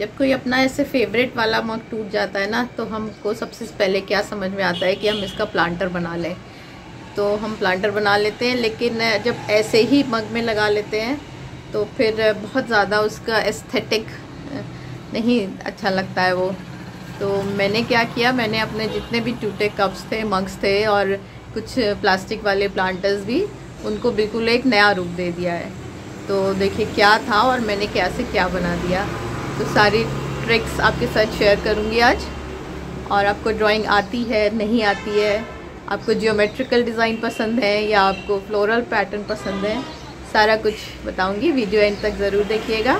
जब कोई अपना ऐसे फेवरेट वाला मग टूट जाता है ना तो हमको सबसे पहले क्या समझ में आता है कि हम इसका प्लांटर बना लें तो हम प्लांटर बना लेते हैं लेकिन जब ऐसे ही मग में लगा लेते हैं तो फिर बहुत ज़्यादा उसका एस्थेटिक नहीं अच्छा लगता है वो तो मैंने क्या किया मैंने अपने जितने भी टूटे कप्स थे मग्स थे और कुछ प्लास्टिक वाले प्लांटर्स भी उनको बिल्कुल एक नया रूप दे दिया है तो देखिए क्या था और मैंने कैसे क्या बना दिया तो सारी ट्रिक्स आपके साथ शेयर करूँगी आज और आपको ड्राइंग आती है नहीं आती है आपको जियोमेट्रिकल डिज़ाइन पसंद है या आपको फ्लोरल पैटर्न पसंद है सारा कुछ बताऊंगी वीडियो एंड तक ज़रूर देखिएगा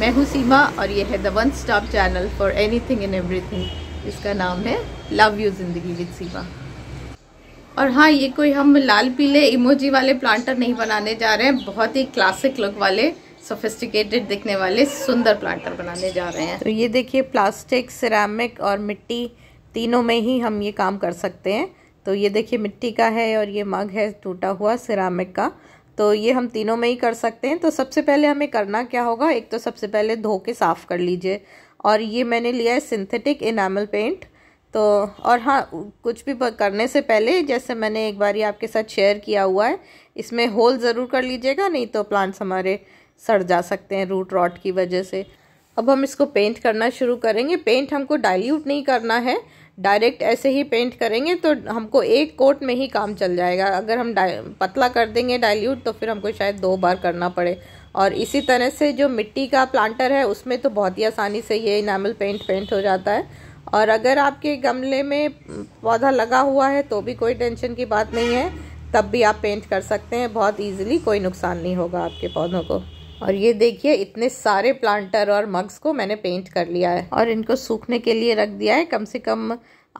मैं हूँ सीमा और यह है the one stop channel for anything and everything इसका नाम है love you Zindagi with Seema और हाँ ये कोई हम लाल पीले इमोजी वाले प्लांटर नहीं बनाने जा रहे हैं बहुत ही क्लासिक लुक वाले सोफिस्टिकेटेड दिखने वाले सुंदर प्लांटर बनाने जा रहे हैं तो ये देखिए प्लास्टिक सिरामिक और मिट्टी तीनों में ही हम ये काम कर सकते हैं तो ये देखिए मिट्टी का है और ये मग है टूटा हुआ सिरामिक का तो ये हम तीनों में ही कर सकते हैं तो सबसे पहले हमें करना क्या होगा एक तो सबसे पहले धो के साफ़ कर लीजिए और ये मैंने लिया है सिंथेटिक इनामल पेंट तो और हाँ कुछ भी करने से पहले जैसे मैंने एक बार ये आपके साथ शेयर किया हुआ है इसमें होल ज़रूर कर लीजिएगा नहीं तो प्लांट्स हमारे सड़ जा सकते हैं रूट रॉट की वजह से अब हम इसको पेंट करना शुरू करेंगे पेंट हमको डाइल्यूट नहीं करना है डायरेक्ट ऐसे ही पेंट करेंगे तो हमको एक कोट में ही काम चल जाएगा अगर हम पतला कर देंगे डाइल्यूट तो फिर हमको शायद दो बार करना पड़े और इसी तरह से जो मिट्टी का प्लांटर है उसमें तो बहुत ही आसानी से ये इनामल पेंट पेंट हो जाता है और अगर आपके गमले में पौधा लगा हुआ है तो भी कोई टेंशन की बात नहीं है तब भी आप पेंट कर सकते हैं बहुत ईजिली कोई नुकसान नहीं होगा आपके पौधों को और ये देखिए इतने सारे प्लांटर और मग्स को मैंने पेंट कर लिया है और इनको सूखने के लिए रख दिया है कम से कम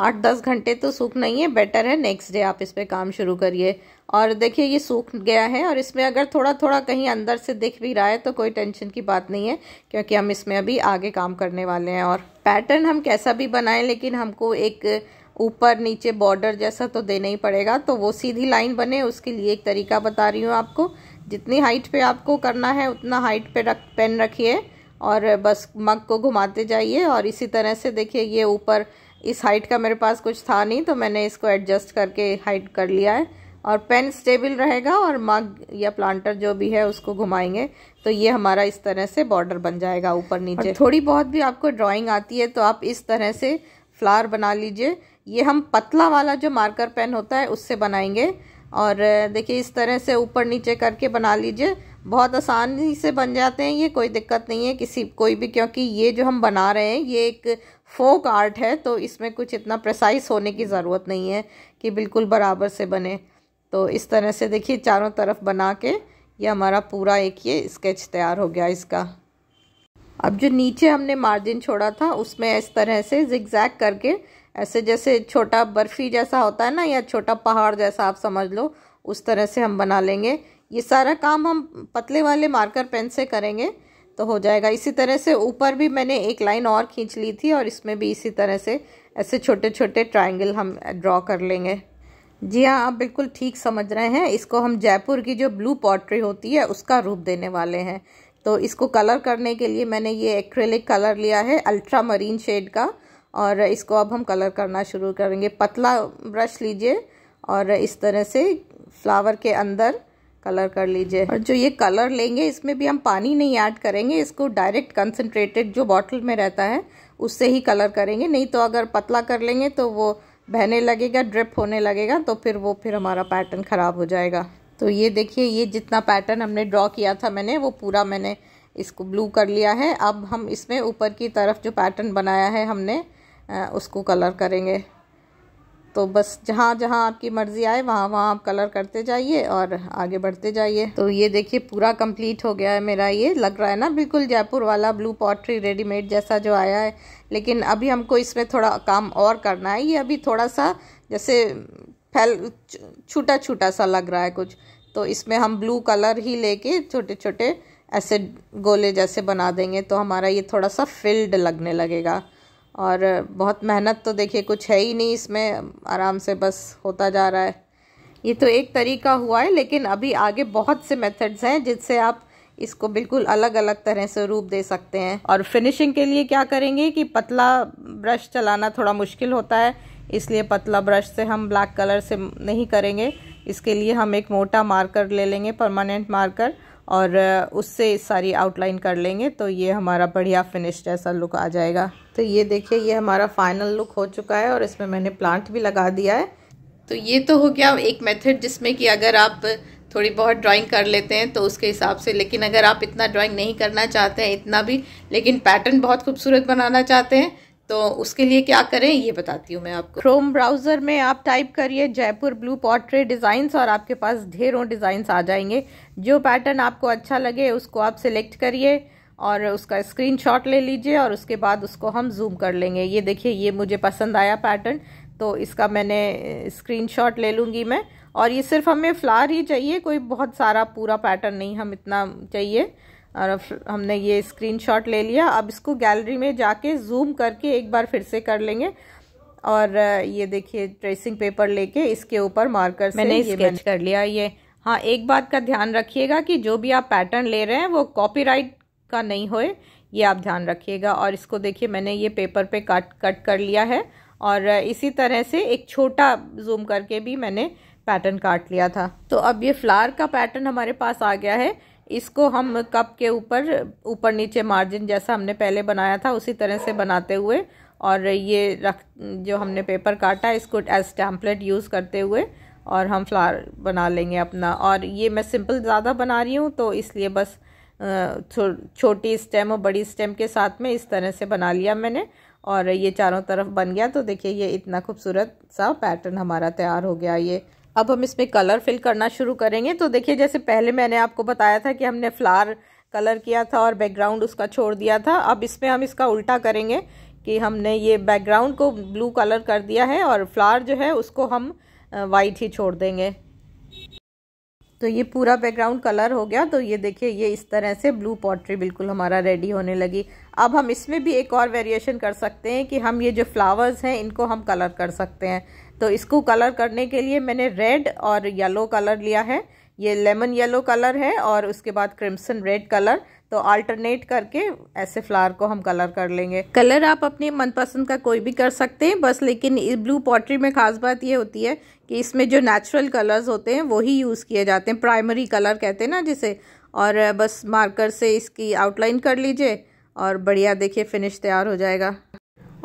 आठ दस घंटे तो सूख नहीं है बेटर है नेक्स्ट डे आप इस पर काम शुरू करिए और देखिए ये सूख गया है और इसमें अगर थोड़ा थोड़ा कहीं अंदर से दिख भी रहा है तो कोई टेंशन की बात नहीं है क्योंकि हम इसमें अभी आगे काम करने वाले हैं और पैटर्न हम कैसा भी बनाएं लेकिन हमको एक ऊपर नीचे बॉर्डर जैसा तो देना ही पड़ेगा तो वो सीधी लाइन बने उसके लिए एक तरीका बता रही हूँ आपको जितनी हाइट पे आपको करना है उतना हाइट पे रख पेन रखिए और बस मग को घुमाते जाइए और इसी तरह से देखिए ये ऊपर इस हाइट का मेरे पास कुछ था नहीं तो मैंने इसको एडजस्ट करके हाइट कर लिया है और पेन स्टेबल रहेगा और मग या प्लांटर जो भी है उसको घुमाएंगे तो ये हमारा इस तरह से बॉर्डर बन जाएगा ऊपर नीचे थोड़ी बहुत भी आपको ड्राइंग आती है तो आप इस तरह से फ्लावर बना लीजिए ये हम पतला वाला जो मार्कर पेन होता है उससे बनाएंगे और देखिए इस तरह से ऊपर नीचे करके बना लीजिए बहुत आसानी से बन जाते हैं ये कोई दिक्कत नहीं है किसी कोई भी क्योंकि ये जो हम बना रहे हैं ये एक फोक आर्ट है तो इसमें कुछ इतना प्रसाइस होने की ज़रूरत नहीं है कि बिल्कुल बराबर से बने तो इस तरह से देखिए चारों तरफ बना के ये हमारा पूरा एक ये स्केच तैयार हो गया इसका अब जो नीचे हमने मार्जिन छोड़ा था उसमें इस तरह से जिगजैग करके ऐसे जैसे छोटा बर्फ़ी जैसा होता है ना या छोटा पहाड़ जैसा आप समझ लो उस तरह से हम बना लेंगे ये सारा काम हम पतले वाले मार्कर पेन से करेंगे तो हो जाएगा इसी तरह से ऊपर भी मैंने एक लाइन और खींच ली थी और इसमें भी इसी तरह से ऐसे छोटे छोटे ट्राइंगल हम ड्रॉ कर लेंगे जी हाँ आप बिल्कुल ठीक समझ रहे हैं इसको हम जयपुर की जो ब्लू पॉटरी होती है उसका रूप देने वाले हैं तो इसको कलर करने के लिए मैंने ये एक्रेलिक कलर लिया है अल्ट्रा मरीन शेड का और इसको अब हम कलर करना शुरू करेंगे पतला ब्रश लीजिए और इस तरह से फ्लावर के अंदर कलर कर लीजिए और जो ये कलर लेंगे इसमें भी हम पानी नहीं ऐड करेंगे इसको डायरेक्ट कंसनट्रेटेड जो बॉटल में रहता है उससे ही कलर करेंगे नहीं तो अगर पतला कर लेंगे तो वो बहने लगेगा ड्रिप होने लगेगा तो फिर वो फिर हमारा पैटर्न ख़राब हो जाएगा तो ये देखिए ये जितना पैटर्न हमने ड्रॉ किया था मैंने वो पूरा मैंने इसको ब्लू कर लिया है अब हम इसमें ऊपर की तरफ जो पैटर्न बनाया है हमने उसको कलर करेंगे तो बस जहाँ जहाँ आपकी मर्ज़ी आए वहाँ वहाँ आप कलर करते जाइए और आगे बढ़ते जाइए तो ये देखिए पूरा कंप्लीट हो गया है मेरा ये लग रहा है ना बिल्कुल जयपुर वाला ब्लू पॉटरी रेडीमेड जैसा जो आया है लेकिन अभी हमको इसमें थोड़ा काम और करना है ये अभी थोड़ा सा जैसे फैल छोटा छोटा सा लग रहा है कुछ तो इसमें हम ब्लू कलर ही लेके छोटे छोटे ऐसे गोले जैसे बना देंगे तो हमारा ये थोड़ा सा फिल्ड लगने लगेगा और बहुत मेहनत तो देखिए कुछ है ही नहीं इसमें आराम से बस होता जा रहा है ये तो एक तरीका हुआ है लेकिन अभी आगे बहुत से मेथड्स हैं जिससे आप इसको बिल्कुल अलग अलग तरह से रूप दे सकते हैं और फिनिशिंग के लिए क्या करेंगे कि पतला ब्रश चलाना थोड़ा मुश्किल होता है इसलिए पतला ब्रश से हम ब्लैक कलर से नहीं करेंगे इसके लिए हम एक मोटा मार्कर ले लेंगे परमानेंट मार्कर और उससे सारी आउटलाइन कर लेंगे तो ये हमारा बढ़िया फिनिश्ड ऐसा लुक आ जाएगा तो ये देखिए ये हमारा फाइनल लुक हो चुका है और इसमें मैंने प्लांट भी लगा दिया है तो ये तो हो गया एक मेथड जिसमें कि अगर आप थोड़ी बहुत ड्राइंग कर लेते हैं तो उसके हिसाब से लेकिन अगर आप इतना ड्राइंग नहीं करना चाहते हैं इतना भी लेकिन पैटर्न बहुत खूबसूरत बनाना चाहते हैं तो उसके लिए क्या करें ये बताती हूँ मैं आपको क्रोम ब्राउज़र में आप टाइप करिए जयपुर ब्लू पोर्ट्रेट डिज़ाइंस और आपके पास ढेरों डिज़ाइंस आ जाएंगे जो पैटर्न आपको अच्छा लगे उसको आप सिलेक्ट करिए और उसका स्क्रीनशॉट ले लीजिए और उसके बाद उसको हम जूम कर लेंगे ये देखिए ये मुझे पसंद आया पैटर्न तो इसका मैंने स्क्रीनशॉट ले लूँगी मैं और ये सिर्फ हमें फ्लार ही चाहिए कोई बहुत सारा पूरा पैटर्न नहीं हम इतना चाहिए और अब हमने ये स्क्रीनशॉट ले लिया अब इसको गैलरी में जाके जूम करके एक बार फिर से कर लेंगे और ये देखिए ट्रेसिंग पेपर लेके इसके ऊपर मार्कर से मैंने स्केच कर लिया ये हाँ एक बात का ध्यान रखिएगा कि जो भी आप पैटर्न ले रहे हैं वो कॉपीराइट का नहीं होए ये आप ध्यान रखिएगा और इसको देखिए मैंने ये पेपर पे काट कट कर लिया है और इसी तरह से एक छोटा जूम करके भी मैंने पैटर्न काट लिया था तो अब ये फ्लावर का पैटर्न हमारे पास आ गया है इसको हम कप के ऊपर ऊपर नीचे मार्जिन जैसा हमने पहले बनाया था उसी तरह से बनाते हुए और ये रख जो हमने पेपर काटा इसको एज टैम्पलेट यूज़ करते हुए और हम फ्लावर बना लेंगे अपना और ये मैं सिंपल ज़्यादा बना रही हूँ तो इसलिए बस छो, छोटी स्टेम और बड़ी स्टेम के साथ में इस तरह से बना लिया मैंने और ये चारों तरफ बन गया तो देखिए ये इतना खूबसूरत सा पैटर्न हमारा तैयार हो गया ये अब हम इसमें कलर फिल करना शुरू करेंगे तो देखिए जैसे पहले मैंने आपको बताया था कि हमने फ्लावर कलर किया था और बैकग्राउंड उसका छोड़ दिया था अब इसमें हम इसका उल्टा करेंगे कि हमने ये बैकग्राउंड को ब्लू कलर कर दिया है और फ्लावर जो है उसको हम वाइट ही छोड़ देंगे तो ये पूरा बैकग्राउंड कलर हो गया तो ये देखिए ये इस तरह से ब्लू पॉटरी बिल्कुल हमारा रेडी होने लगी अब हम इसमें भी एक और वेरिएशन कर सकते हैं कि हम ये जो फ्लावर्स हैं इनको हम कलर कर सकते हैं तो इसको कलर करने के लिए मैंने रेड और येलो कलर लिया है ये लेमन येलो कलर है और उसके बाद क्रिम्सन रेड कलर तो अल्टरनेट करके ऐसे फ्लावर को हम कलर कर लेंगे कलर आप अपने मनपसंद का कोई भी कर सकते हैं बस लेकिन इस ब्लू पॉटरी में खास बात ये होती है कि इसमें जो नेचुरल कलर्स होते हैं वही यूज़ किए जाते हैं प्राइमरी कलर कहते हैं ना जिसे और बस मार्कर से इसकी आउटलाइन कर लीजिए और बढ़िया देखिए फिनिश तैयार हो जाएगा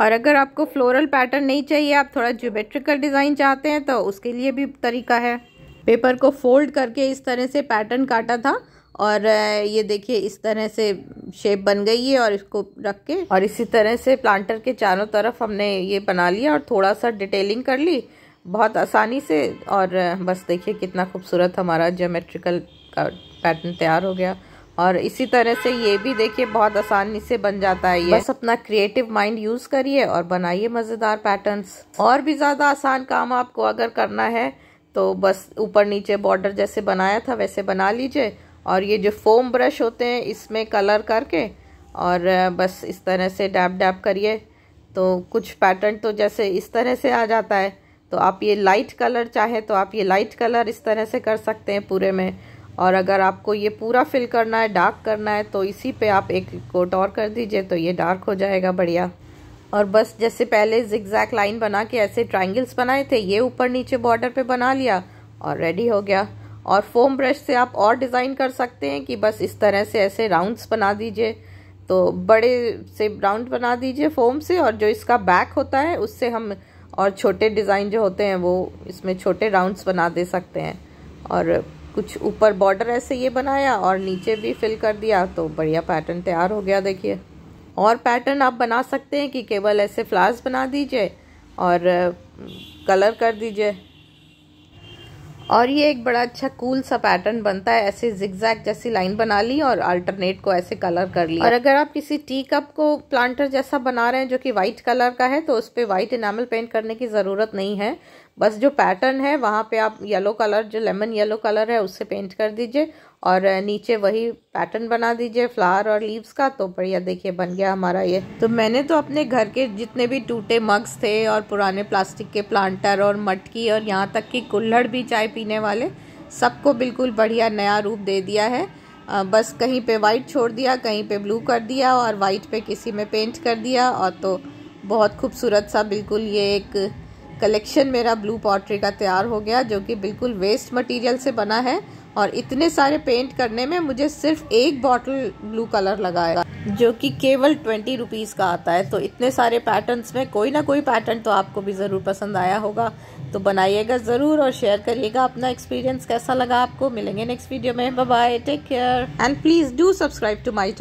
और अगर आपको फ्लोरल पैटर्न नहीं चाहिए आप थोड़ा ज्योमेट्रिकल डिज़ाइन चाहते हैं तो उसके लिए भी तरीका है पेपर को फोल्ड करके इस तरह से पैटर्न काटा था और ये देखिए इस तरह से शेप बन गई है और इसको रख के और इसी तरह से प्लांटर के चारों तरफ हमने ये बना लिया और थोड़ा सा डिटेलिंग कर ली बहुत आसानी से और बस देखिए कितना खूबसूरत हमारा जोमेट्रिकल का पैटर्न तैयार हो गया और इसी तरह से ये भी देखिए बहुत आसानी से बन जाता है ये बस अपना क्रिएटिव माइंड यूज करिए और बनाइए मज़ेदार पैटर्न्स और भी ज़्यादा आसान काम आपको अगर करना है तो बस ऊपर नीचे बॉर्डर जैसे बनाया था वैसे बना लीजिए और ये जो फोम ब्रश होते हैं इसमें कलर करके और बस इस तरह से डैप डैप करिए तो कुछ पैटर्न तो जैसे इस तरह से आ जाता है तो आप ये लाइट कलर चाहे तो आप ये लाइट कलर इस तरह से कर सकते हैं पूरे में और अगर आपको ये पूरा फिल करना है डार्क करना है तो इसी पे आप एक कोट और कर दीजिए तो ये डार्क हो जाएगा बढ़िया और बस जैसे पहले जिगजैग लाइन बना के ऐसे ट्राइंगल्स बनाए थे ये ऊपर नीचे बॉर्डर पे बना लिया और रेडी हो गया और फोम ब्रश से आप और डिज़ाइन कर सकते हैं कि बस इस तरह से ऐसे राउंड्स बना दीजिए तो बड़े से राउंड बना दीजिए फोम से और जो इसका बैक होता है उससे हम और छोटे डिज़ाइन जो होते हैं वो इसमें छोटे राउंड्स बना दे सकते हैं और कुछ ऊपर बॉर्डर ऐसे ये बनाया और नीचे भी फिल कर दिया तो बढ़िया पैटर्न तैयार हो गया देखिए और पैटर्न आप बना सकते हैं कि केवल ऐसे फ्लावर्स बना दीजिए और कलर कर दीजिए और ये एक बड़ा अच्छा कूल सा पैटर्न बनता है ऐसे जिगजैग जैसी लाइन बना ली और अल्टरनेट को ऐसे कलर कर लिया और अगर आप किसी टी कप को प्लांटर जैसा बना रहे हैं जो कि वाइट कलर का है तो उस पर वाइट इनामल पेंट करने की ज़रूरत नहीं है बस जो पैटर्न है वहाँ पे आप येलो कलर जो लेमन येलो कलर है उससे पेंट कर दीजिए और नीचे वही पैटर्न बना दीजिए फ्लावर और लीव्स का तो बढ़िया देखिए बन गया हमारा ये तो मैंने तो अपने घर के जितने भी टूटे मग्स थे और पुराने प्लास्टिक के प्लांटर और मटकी और यहाँ तक कि कुल्हड़ भी चाय पीने वाले सबको बिल्कुल बढ़िया नया रूप दे दिया है बस कहीं पे वाइट छोड़ दिया कहीं पे ब्लू कर दिया और वाइट पे किसी में पेंट कर दिया और तो बहुत खूबसूरत सा बिल्कुल ये एक कलेक्शन मेरा ब्लू पॉटरी का तैयार हो गया जो कि बिल्कुल वेस्ट मटेरियल से बना है और इतने सारे पेंट करने में मुझे सिर्फ एक बॉटल ब्लू कलर लगाएगा जो कि केवल ट्वेंटी रुपीज़ का आता है तो इतने सारे पैटर्न्स में कोई ना कोई पैटर्न तो आपको भी ज़रूर पसंद आया होगा तो बनाइएगा ज़रूर और शेयर करिएगा अपना एक्सपीरियंस कैसा लगा आपको मिलेंगे नेक्स्ट वीडियो में bye take care and please do subscribe to my